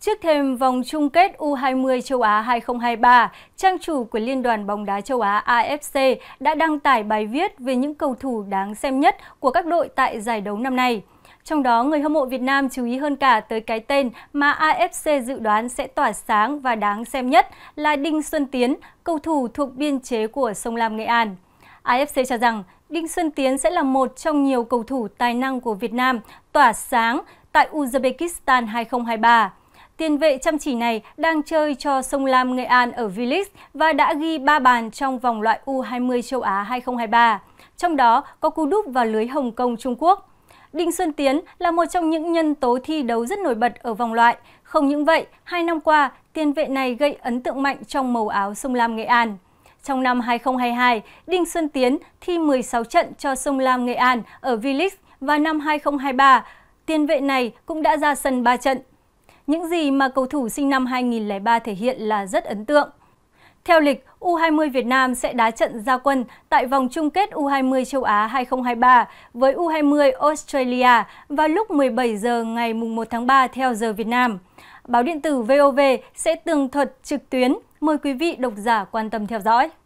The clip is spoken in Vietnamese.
Trước thêm vòng chung kết U20 châu Á 2023, trang chủ của Liên đoàn bóng đá châu Á AFC đã đăng tải bài viết về những cầu thủ đáng xem nhất của các đội tại giải đấu năm nay. Trong đó, người hâm mộ Việt Nam chú ý hơn cả tới cái tên mà AFC dự đoán sẽ tỏa sáng và đáng xem nhất là Đinh Xuân Tiến, cầu thủ thuộc biên chế của Sông Lam Nghệ An. AFC cho rằng Đinh Xuân Tiến sẽ là một trong nhiều cầu thủ tài năng của Việt Nam tỏa sáng tại Uzbekistan 2023. Tiền vệ chăm chỉ này đang chơi cho Sông Lam Nghệ An ở V-League và đã ghi 3 bàn trong vòng loại U20 châu Á 2023, trong đó có cú đúp vào lưới Hồng Kông Trung Quốc. Đinh Xuân Tiến là một trong những nhân tố thi đấu rất nổi bật ở vòng loại. Không những vậy, hai năm qua, tiền vệ này gây ấn tượng mạnh trong màu áo Sông Lam Nghệ An. Trong năm 2022, Đinh Xuân Tiến thi 16 trận cho Sông Lam Nghệ An ở V-League và năm 2023, tiền vệ này cũng đã ra sân 3 trận những gì mà cầu thủ sinh năm 2003 thể hiện là rất ấn tượng. Theo lịch, U20 Việt Nam sẽ đá trận gia quân tại vòng chung kết U20 châu Á 2023 với U20 Australia vào lúc 17 giờ ngày 1 tháng 3 theo giờ Việt Nam. Báo điện tử VOV sẽ tường thuật trực tuyến. Mời quý vị độc giả quan tâm theo dõi.